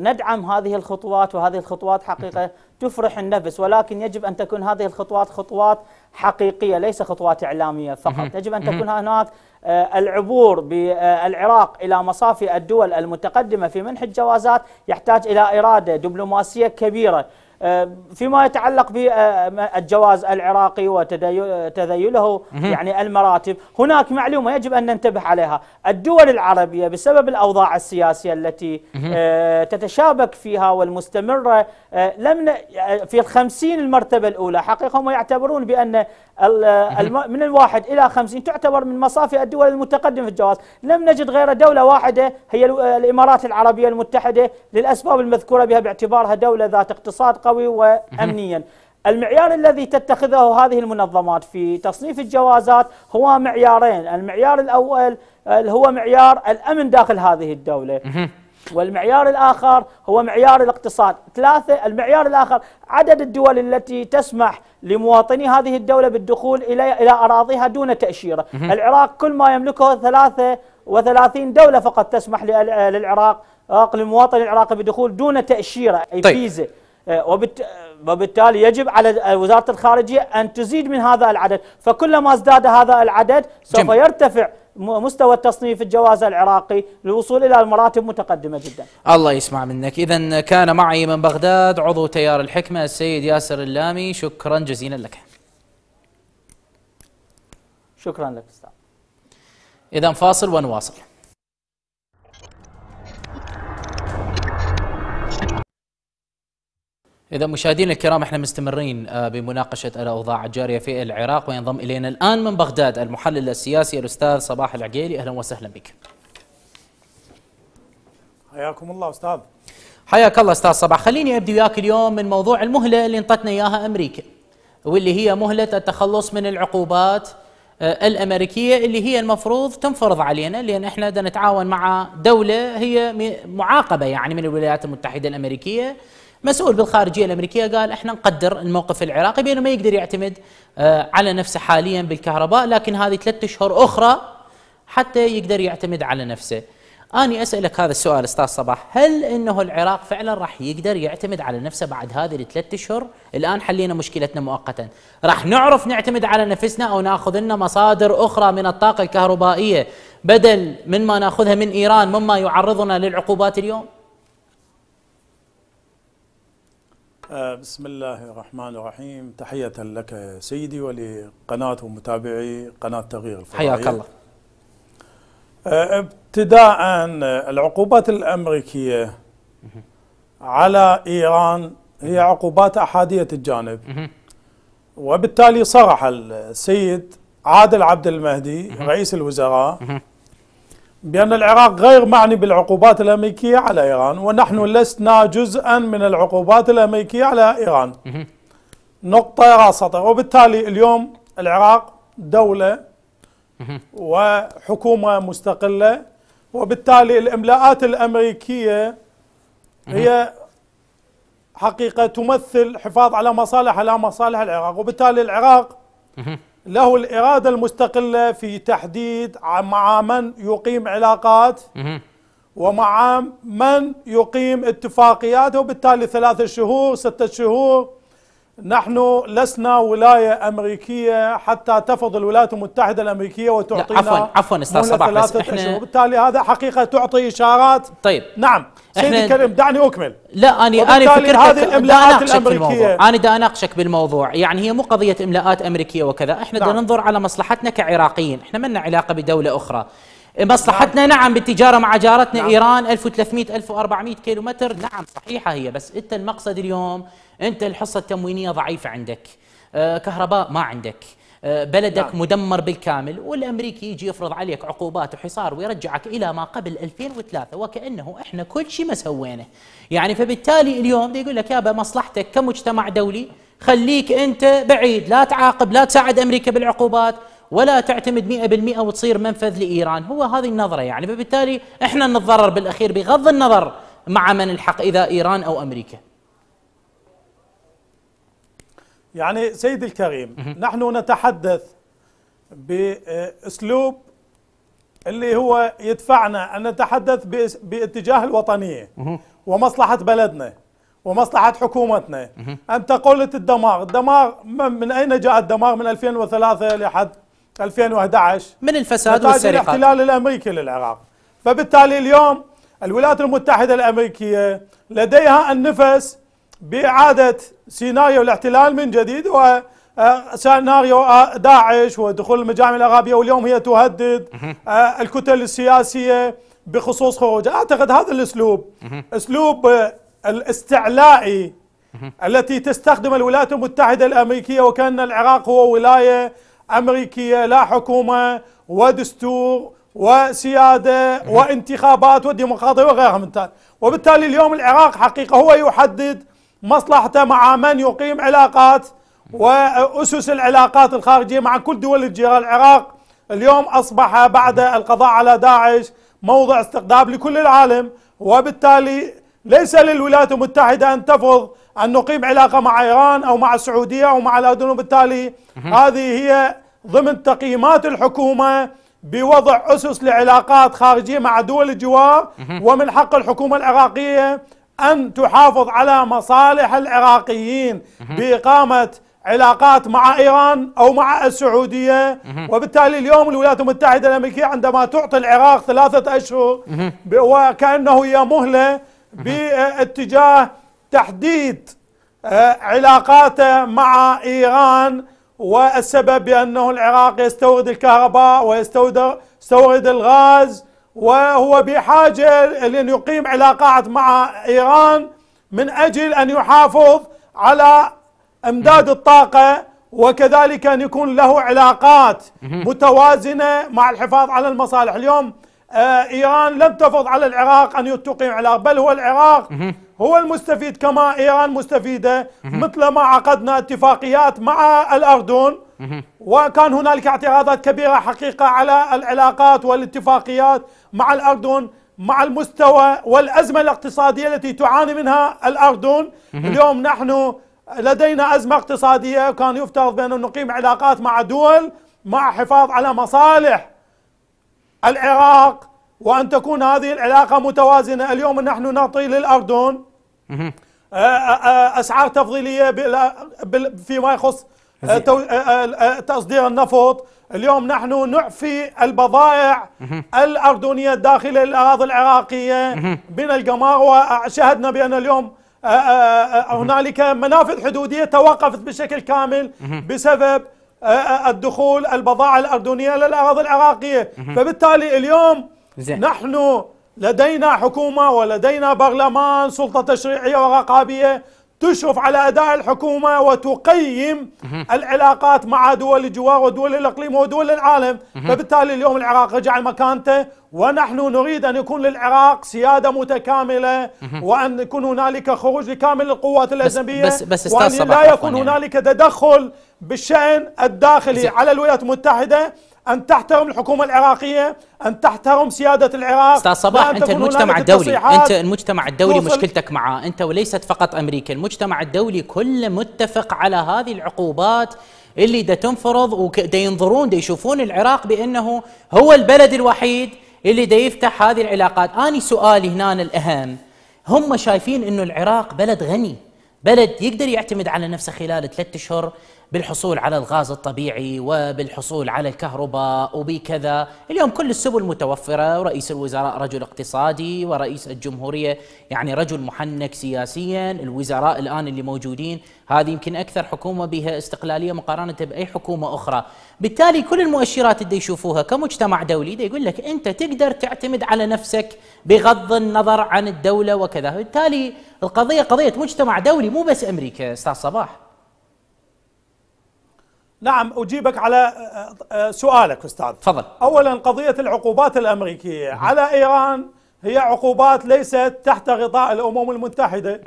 ندعم هذه الخطوات وهذه الخطوات حقيقة تفرح النفس ولكن يجب أن تكون هذه الخطوات خطوات حقيقية ليس خطوات إعلامية فقط يجب أن تكون هناك آه، العبور بالعراق إلى مصافي الدول المتقدمة في منح الجوازات يحتاج إلى إرادة دبلوماسية كبيرة آه، فيما يتعلق بالجواز العراقي وتذيله يعني المراتب هناك معلومة يجب أن ننتبه عليها الدول العربية بسبب الأوضاع السياسية التي آه، تتشابك فيها والمستمرة آه، لم في الخمسين المرتبة الأولى حقيقة هم يعتبرون بأن من الواحد إلى خمسين تعتبر من مصافي الدول المتقدمة في الجواز لم نجد غير دولة واحدة هي الإمارات العربية المتحدة للأسباب المذكورة بها باعتبارها دولة ذات اقتصاد قوي وامنيا المعيار الذي تتخذه هذه المنظمات في تصنيف الجوازات هو معيارين المعيار الأول هو معيار الأمن داخل هذه الدولة والمعيار الآخر هو معيار الاقتصاد ثلاثة المعيار الآخر عدد الدول التي تسمح لمواطني هذه الدولة بالدخول إلى إلى أراضيها دون تأشيرة العراق كل ما يملكه 33 دولة فقط تسمح للعراق للمواطن آه، العراقي بدخول دون تأشيرة أي طيب. فيزا آه، وبالتالي يجب على وزارة الخارجية أن تزيد من هذا العدد فكلما ازداد هذا العدد سوف يرتفع مستوى التصنيف الجواز العراقي للوصول إلى المراتب متقدمة جدا الله يسمع منك إذا كان معي من بغداد عضو تيار الحكمة السيد ياسر اللامي شكرا جزيلا لك شكرا لك استاذ إذا فاصل ونواصل إذا مشاهدينا الكرام احنا مستمرين آه، بمناقشة الأوضاع الجارية في العراق وينضم إلينا الآن من بغداد المحلل السياسي الأستاذ صباح العقيلي أهلا وسهلا بك حياكم الله أستاذ حياك الله أستاذ صباح خليني أبدي وياك اليوم من موضوع المهلة اللي انطتنا إياها أمريكا واللي هي مهلة التخلص من العقوبات آه، الأمريكية اللي هي المفروض تنفرض علينا لأن إحنا نتعاون مع دولة هي معاقبة يعني من الولايات المتحدة الأمريكية مسؤول بالخارجيه الامريكيه قال احنا نقدر الموقف العراقي بانه ما يقدر يعتمد آه، على نفسه حاليا بالكهرباء لكن هذه ثلاثة اشهر اخرى حتى يقدر يعتمد على نفسه. اني اسالك هذا السؤال استاذ صباح، هل انه العراق فعلا راح يقدر يعتمد على نفسه بعد هذه الثلاث اشهر؟ الان حلينا مشكلتنا مؤقتا، راح نعرف نعتمد على نفسنا او ناخذ لنا مصادر اخرى من الطاقه الكهربائيه بدل من ما ناخذها من ايران مما يعرضنا للعقوبات اليوم؟ آه، بسم الله الرحمن الرحيم تحية لك سيدي ولقناة ومتابعي قناة تغيير الفضائية حياك الله آه، ابتداء آه، العقوبات الأمريكية على إيران هي عقوبات أحادية الجانب وبالتالي صرح السيد عادل عبد المهدي رئيس الوزراء بأن العراق غير معني بالعقوبات الأمريكية على إيران ونحن لسنا جزءا من العقوبات الأمريكية على إيران نقطة راسطة وبالتالي اليوم العراق دولة وحكومة مستقلة وبالتالي الإملاءات الأمريكية هي حقيقة تمثل حفاظ على مصالح على مصالح العراق وبالتالي العراق له الإرادة المستقلة في تحديد مع من يقيم علاقات ومع من يقيم اتفاقيات وبالتالي ثلاثة شهور ستة شهور نحن لسنا ولاية أمريكية حتى تفض الولايات المتحدة الأمريكية وتعطينا عفوا عفوا استاذ صباح بس احنا وبالتالي هذا حقيقة تعطي إشارات طيب نعم سيدي الكريم دعني أكمل لا أنا أنا فكرتك هذه الإملاءات الأمريكية أنا دا أناقشك بالموضوع يعني هي مو قضية إملاءات أمريكية وكذا احنا نعم. ننظر على مصلحتنا كعراقيين احنا ما لنا علاقة بدولة أخرى نعم. مصلحتنا نعم. نعم بالتجارة مع جارتنا نعم. إيران 1300 1400 كيلومتر نعم صحيحة هي بس أنت المقصد اليوم انت الحصه التموينيه ضعيفه عندك آه، كهرباء ما عندك آه، بلدك نعم. مدمر بالكامل والامريكي يجي يفرض عليك عقوبات وحصار ويرجعك الى ما قبل 2003 وكانه احنا كل شيء ما سويناه يعني فبالتالي اليوم يقول لك يابا مصلحتك كمجتمع دولي خليك انت بعيد لا تعاقب لا تساعد امريكا بالعقوبات ولا تعتمد 100% وتصير منفذ لايران هو هذه النظره يعني فبالتالي احنا نتضرر بالاخير بغض النظر مع من الحق اذا ايران او امريكا يعني سيد الكريم نحن نتحدث باسلوب اللي هو يدفعنا ان نتحدث باتجاه الوطنيه ومصلحه بلدنا ومصلحه حكومتنا انت قلت الدمار الدمار من اين جاء الدمار من 2003 لحد 2011 من الفساد والسرقه الاحتلال الامريكي للعراق فبالتالي اليوم الولايات المتحده الامريكيه لديها النفس باعاده سيناريو الاحتلال من جديد و آه، سيناريو آه، داعش ودخول المجامع الارهابيه واليوم هي تهدد آه، الكتل السياسيه بخصوص خروجها اعتقد هذا الاسلوب اسلوب الاستعلائي التي تستخدم الولايات المتحده الامريكيه وكان العراق هو ولايه امريكيه لا حكومه ودستور وسياده وانتخابات وديمقراطيه وغيرها من تال وبالتالي اليوم العراق حقيقه هو يحدد مصلحته مع من يقيم علاقات وأسس العلاقات الخارجية مع كل دول الجيران العراق اليوم أصبح بعد القضاء على داعش موضع استقطاب لكل العالم وبالتالي ليس للولايات المتحدة أن تفرض أن نقيم علاقة مع إيران أو مع السعودية أو مع الأردن وبالتالي هذه هي ضمن تقييمات الحكومة بوضع أسس لعلاقات خارجية مع دول الجوار ومن حق الحكومة العراقية أن تحافظ على مصالح العراقيين بإقامة علاقات مع إيران أو مع السعودية وبالتالي اليوم الولايات المتحدة الأمريكية عندما تعطي العراق ثلاثة أشهر وكأنه هي مهلة باتجاه تحديد آه، علاقاته مع إيران والسبب بأنه العراق يستورد الكهرباء ويستورد الغاز وهو بحاجة لأن يقيم علاقات مع إيران من أجل أن يحافظ على امداد الطاقة وكذلك أن يكون له علاقات متوازنة مع الحفاظ على المصالح اليوم آه، إيران لم تفض على العراق أن تقيم علاقة بل هو العراق هو المستفيد كما إيران مستفيدة مثل ما عقدنا اتفاقيات مع الأردن وكان هنالك اعتراضات كبيرة حقيقة على العلاقات والاتفاقيات مع الأردن مع المستوى والأزمة الاقتصادية التي تعاني منها الأردن اليوم نحن لدينا أزمة اقتصادية كان يفترض بأن نقيم علاقات مع دول مع حفاظ على مصالح العراق وأن تكون هذه العلاقة متوازنة اليوم نحن نعطي للأردن آه، آه، آه، أسعار تفضيلية فيما يخص آه، آه، آه، تصدير النفط اليوم نحن نعفي البضائع الأردنية داخل الأراضي العراقية من القمار وشهدنا بأن اليوم هنالك منافذ حدودية توقفت بشكل كامل بسبب الدخول البضائع الأردنية للأراضي العراقية فبالتالي اليوم نحن لدينا حكومة ولدينا برلمان سلطة تشريعية ورقابية تشرف على أداء الحكومة وتقيم العلاقات مع دول الجوار ودول الإقليم ودول العالم فبالتالي اليوم العراق رجع لمكانته ونحن نريد أن يكون للعراق سيادة متكاملة وأن يكون هنالك خروج لكامل القوات الأجنبية بس بس, بس وأن لا يكون يعني. هنالك تدخل بالشأن الداخلي على الولايات المتحدة ان تحترم الحكومه العراقيه ان تحترم سياده العراق استاذ صباح انت المجتمع الدولي انت المجتمع الدولي مشكلتك معه انت وليست فقط امريكا المجتمع الدولي كله متفق على هذه العقوبات اللي دا تنفرض ودا ينظرون دا يشوفون العراق بانه هو البلد الوحيد اللي دا يفتح هذه العلاقات اني سؤالي هنا الاهم هم شايفين انه العراق بلد غني بلد يقدر يعتمد على نفسه خلال ثلاثة اشهر بالحصول على الغاز الطبيعي وبالحصول على الكهرباء وبكذا اليوم كل السبل متوفرة ورئيس الوزراء رجل اقتصادي ورئيس الجمهورية يعني رجل محنك سياسيا الوزراء الآن اللي موجودين هذه يمكن أكثر حكومة بها استقلالية مقارنة بأي حكومة أخرى بالتالي كل المؤشرات اللي يشوفوها كمجتمع دولي دي يقول لك أنت تقدر تعتمد على نفسك بغض النظر عن الدولة وكذا بالتالي القضية قضية مجتمع دولي مو بس أمريكا أستاذ صباح نعم أجيبك على آه، آه، آه، سؤالك أستاذ تفضل أولا قضية العقوبات الأمريكية على إيران هي عقوبات ليست تحت غطاء الأمم المتحدة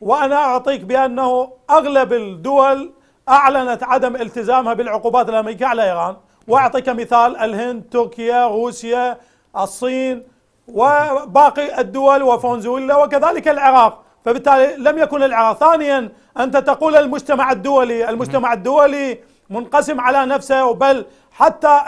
وأنا أعطيك بأنه أغلب الدول أعلنت عدم التزامها بالعقوبات الأمريكية على إيران وأعطيك مثال الهند تركيا روسيا الصين وباقي الدول وفنزويلا وكذلك العراق فبالتالي لم يكن العراق ثانيا أنت تقول المجتمع الدولي المجتمع الدولي منقسم على نفسه بل حتى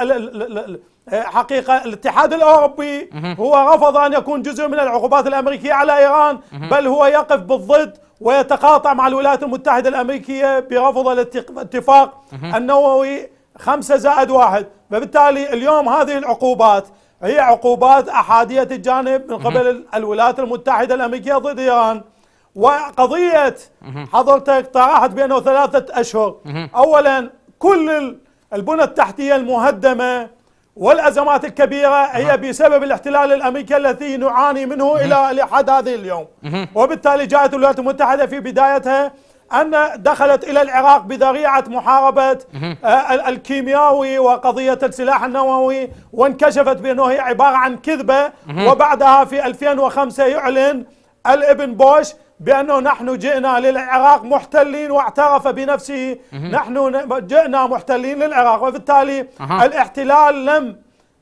حقيقة الاتحاد الأوروبي هو رفض أن يكون جزء من العقوبات الأمريكية على إيران بل هو يقف بالضد ويتقاطع مع الولايات المتحدة الأمريكية برفض الاتفاق النووي خمسة زائد واحد فبالتالي اليوم هذه العقوبات هي عقوبات أحادية الجانب من قبل الولايات المتحدة الأمريكية ضد إيران وقضية حضرتك طرحت بأنه ثلاثة أشهر أولا كل البنى التحتية المهدمة والأزمات الكبيرة هي بسبب الاحتلال الأمريكي الذي نعاني منه إلى لحد هذا اليوم وبالتالي جاءت الولايات المتحدة في بدايتها أن دخلت إلى العراق بذريعة محاربة آه، الكيمياوي وقضية السلاح النووي وانكشفت بأنه هي عبارة عن كذبة وبعدها في 2005 يعلن الابن بوش بأنه نحن جئنا للعراق محتلين واعترف بنفسه نحن جئنا محتلين للعراق وبالتالي الاحتلال لم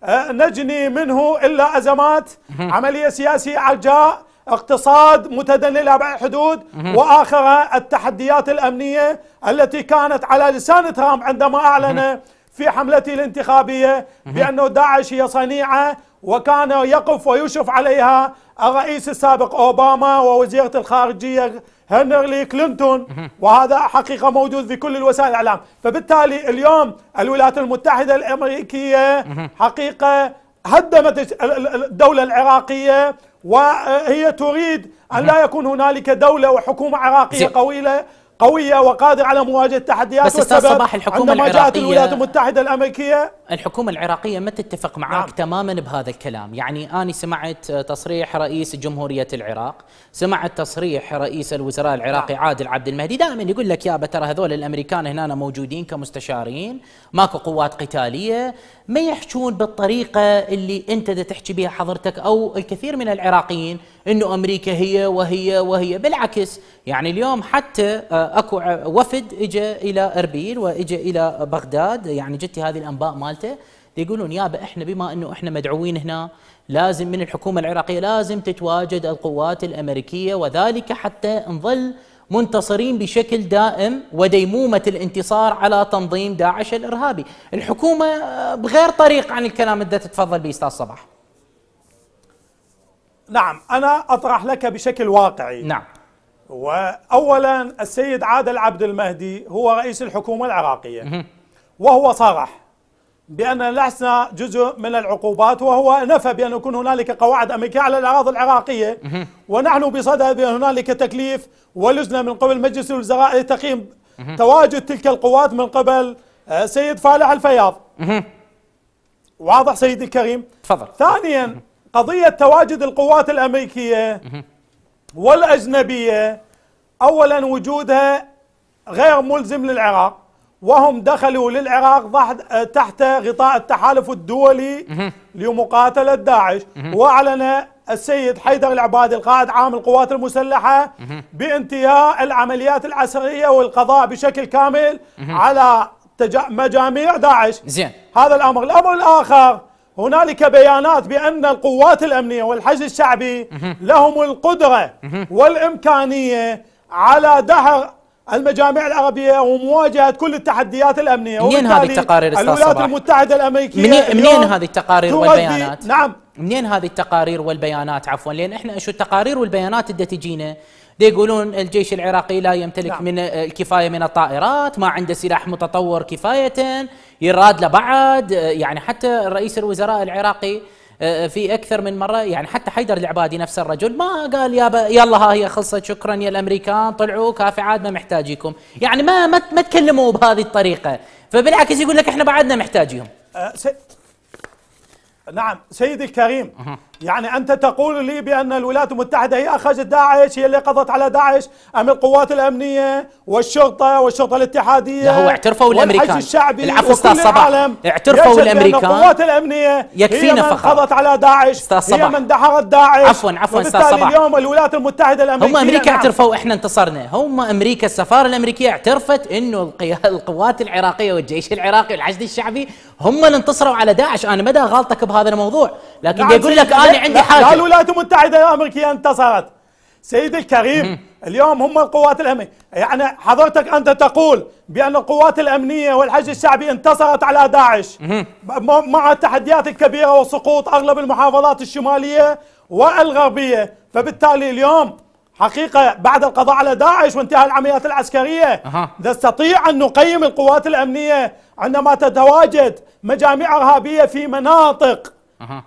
آه، نجني منه إلا أزمات عملية سياسية عجاء اقتصاد متدلل عبر الحدود واخر التحديات الأمنية التي كانت على لسان ترامب عندما أعلن في حملته الانتخابية بأنه داعش هي صنيعة وكان يقف ويشرف عليها الرئيس السابق أوباما ووزيرة الخارجية هنري كلينتون وهذا حقيقة موجود في كل الوسائل الإعلام فبالتالي اليوم الولايات المتحدة الأمريكية حقيقة هدمت الدولة العراقية وهي تريد أن لا يكون هنالك دولة وحكومة عراقية قوية قويه وقادرة على مواجهه التحديات بس استاذ صباح الحكومه عندما العراقيه جاءت الولايات المتحده الامريكيه الحكومه العراقيه ما تتفق معك نعم. تماما بهذا الكلام، يعني انا سمعت تصريح رئيس جمهوريه العراق، سمعت تصريح رئيس الوزراء العراقي نعم. عادل عبد المهدي دائما يقول لك يابا ترى هذول الامريكان هنا موجودين كمستشارين، ماكو قوات قتاليه، ما يحجون بالطريقه اللي انت دا تحكي بها حضرتك او الكثير من العراقيين انه امريكا هي وهي وهي، بالعكس يعني اليوم حتى آه، اكو وفد اجى الى اربيل واجى الى بغداد يعني جت هذه الانباء مالته يقولون يابا احنا بما انه احنا مدعوين هنا لازم من الحكومه العراقيه لازم تتواجد القوات الامريكيه وذلك حتى نظل منتصرين بشكل دائم وديمومه الانتصار على تنظيم داعش الارهابي، الحكومه بغير طريق عن الكلام اللي تتفضل به استاذ صباح. نعم انا اطرح لك بشكل واقعي نعم وأولا السيد عادل عبد المهدي هو رئيس الحكومة العراقية وهو صرح بأن لسنا جزء من العقوبات وهو نفى بأن يكون هنالك قواعد أمريكية على الأراضي العراقية ونحن بصدد بأن هنالك تكليف ولجنة من قبل مجلس الوزراء لتقييم تواجد تلك القوات من قبل آه، سيد فالح الفياض واضح سيدي الكريم تفضل ثانيا قضية تواجد القوات الأمريكية والأجنبية أولا وجودها غير ملزم للعراق وهم دخلوا للعراق تحت غطاء التحالف الدولي لمقاتلة داعش وأعلن السيد حيدر العبادي القائد عام القوات المسلحة بانتهاء العمليات العسكرية والقضاء بشكل كامل على مجاميع داعش زين. هذا الأمر الأمر الآخر هنالك بيانات بأن القوات الأمنية والحشد الشعبي لهم القدرة والإمكانية على دحر المجامع العربية ومواجهة كل التحديات الأمنية منين هذه التقارير الولايات المتحدة الأمريكية منين, منين هذه التقارير والبيانات نعم منين هذه التقارير والبيانات عفوا لأن إحنا شو التقارير والبيانات اللي تجينا يقولون الجيش العراقي لا يمتلك نعم. من آه، الكفايه من الطائرات، ما عنده سلاح متطور كفايه، يراد لبعد آه، يعني حتى رئيس الوزراء العراقي آه، في اكثر من مره يعني حتى حيدر العبادي نفس الرجل ما قال يا يلا ها هي خلصت شكرا يا الامريكان طلعوا كافي عاد ما محتاجيكم، يعني ما ما تكلموا بهذه الطريقه، فبالعكس يقول لك احنا بعدنا محتاجيهم. نعم سيدي الكريم يعني أنت تقول لي بأن الولايات المتحدة هي أخرجت داعش هي اللي قضت على داعش أم القوات الأمنية والشرطة والشرطة الاتحادية لا هو اعترفوا الأمريكان الشعبي العفو أستاذ صباح اعترفوا الأمريكان القوات الأمنية يكفينا هي من فخر قضت على داعش هي من دحرت داعش عفوا عفوا أستاذ صباح اليوم الولايات المتحدة الأمريكية هم أمريكا نعم. اعترفوا إحنا انتصرنا هم أمريكا السفارة الأمريكية اعترفت إنه القوات العراقية والجيش العراقي والعجل الشعبي هم اللي انتصروا على داعش أنا مدى غلطك بها هذا الموضوع لكن نعم يقول لك انا عندي حاجه لا الولايات المتحده الامريكيه انتصرت سيدي الكريم اليوم هم القوات الامنيه يعني حضرتك انت تقول بان القوات الامنيه والحج الشعبي انتصرت على داعش مع التحديات الكبيره وسقوط اغلب المحافظات الشماليه والغربيه فبالتالي اليوم حقيقة بعد القضاء على داعش وانتهاء العمليات العسكرية نستطيع أن نقيم القوات الأمنية عندما تتواجد مجاميع إرهابية في مناطق أه.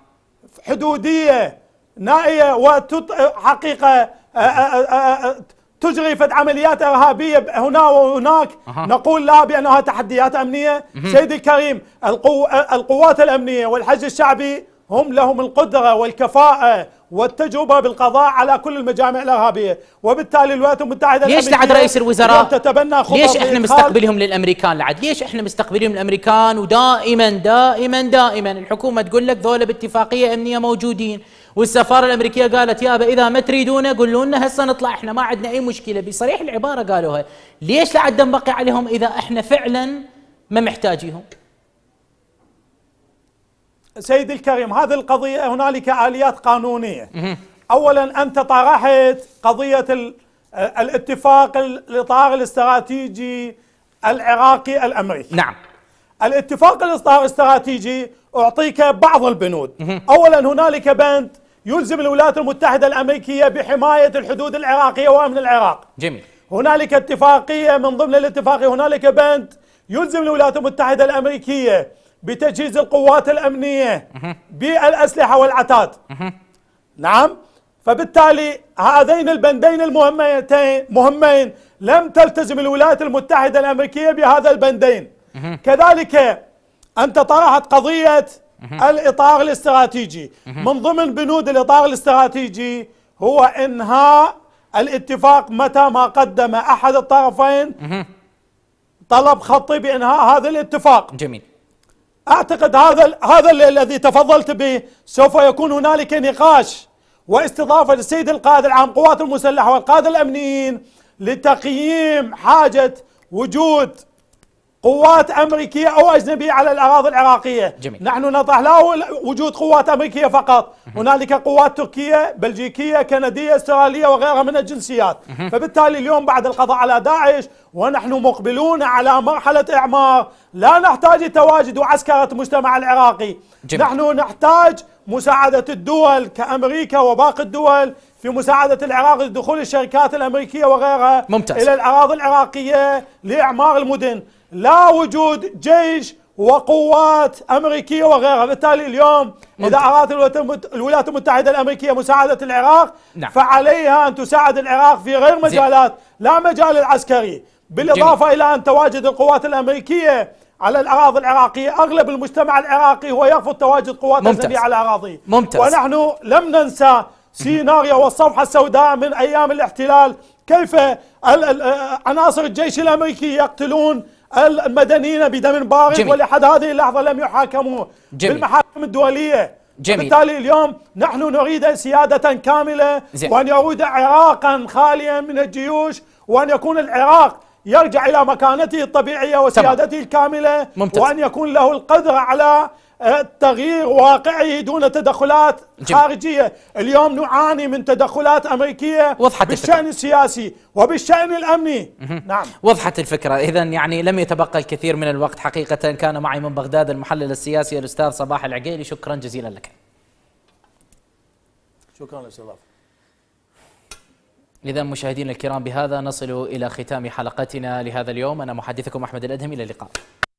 حدودية نائية وحقيقة آه، آه، آه، تجري فد عمليات إرهابية هنا وهناك أه. نقول لا بأنها تحديات أمنية سيدي الكريم القو... القوات الأمنية والحج الشعبي هم لهم القدرة والكفاءة والتجربة بالقضاء على كل المجامع الإرهابية وبالتالي الولايات المتحدة ليش لعد رئيس الوزراء تتبنى خطط ليش إحنا مستقبلهم للأمريكان لعد ليش إحنا مستقبلهم للأمريكان ودائما دائما دائما الحكومة تقول لك ذولا باتفاقية أمنية موجودين والسفاره الامريكيه قالت يابا اذا ما تريدونا قولوا لنا هسه نطلع احنا ما عندنا اي مشكله بصريح العباره قالوها ليش لعد نبقي عليهم اذا احنا فعلا ما محتاجيهم سيد الكريم هذه القضية هنالك آليات قانونية أولا أنت طرحت قضية آه، الاتفاق الإطار الاستراتيجي العراقي الأمريكي نعم الاتفاق الإطار الاستراتيجي أعطيك بعض البنود أولا هنالك بند يلزم الولايات المتحدة الأمريكية بحماية الحدود العراقية وأمن العراق جميل هنالك اتفاقية من ضمن الاتفاقية هنالك بند يلزم الولايات المتحدة الأمريكية بتجهيز القوات الأمنية بالأسلحة والعتاد نعم فبالتالي هذين البندين المهمتين مهمين لم تلتزم الولايات المتحدة الأمريكية بهذا البندين كذلك أنت طرحت قضية الإطار الاستراتيجي من ضمن بنود الإطار الاستراتيجي هو إنهاء الاتفاق متى ما قدم أحد الطرفين طلب خطي بإنهاء هذا الاتفاق جميل اعتقد هذا هذا الذي تفضلت به سوف يكون هنالك نقاش واستضافه للسيد القائد العام قوات المسلحه والقاده الامنيين لتقييم حاجه وجود قوات أمريكية أو أجنبية على الأراضي العراقية جميل. نحن لا وجود قوات أمريكية فقط هنالك قوات تركية بلجيكية كندية استرالية وغيرها من الجنسيات فبالتالي اليوم بعد القضاء على داعش ونحن مقبلون على مرحلة إعمار لا نحتاج تواجد وعسكرة المجتمع العراقي جميل. نحن نحتاج مساعدة الدول كأمريكا وباقي الدول في مساعدة العراق لدخول الشركات الأمريكية وغيرها ممتاز. إلى الأراضي العراقية لإعمار المدن لا وجود جيش وقوات أمريكية وغيرها بالتالي اليوم إذا أرادت الولايات المتحدة الأمريكية مساعدة العراق نعم. فعليها أن تساعد العراق في غير مجالات لا مجال العسكري بالإضافة جميل. إلى أن تواجد القوات الأمريكية على الأراضي العراقية أغلب المجتمع العراقي هو يرفض تواجد قوات أجنبية على أراضيه ممتاز. ونحن لم ننسى سيناريو والصفحة السوداء من أيام الاحتلال كيف عناصر الجيش الأمريكي يقتلون المدنيين بدم بارد ولحد هذه اللحظة لم يحاكموا جميل. بالمحاكم الدولية جميل. بالتالي اليوم نحن نريد سيادة كاملة زين. وأن يعود عراقا خاليا من الجيوش وأن يكون العراق يرجع إلى مكانته الطبيعية وسيادته الكاملة ممتاز. وأن يكون له القدرة على تغيير واقعي دون تدخلات جميل. خارجية اليوم نعاني من تدخلات أمريكية وضحت بالشأن الفكرة. السياسي وبالشأن الأمني نعم وضحت الفكرة إذا يعني لم يتبقى الكثير من الوقت حقيقة كان معي من بغداد المحلل السياسي الأستاذ صباح العقيلي شكرا جزيلا لك شكرا للاستضافة إذا مشاهدينا الكرام بهذا نصل إلى ختام حلقتنا لهذا اليوم أنا محدثكم أحمد الأدهم إلى اللقاء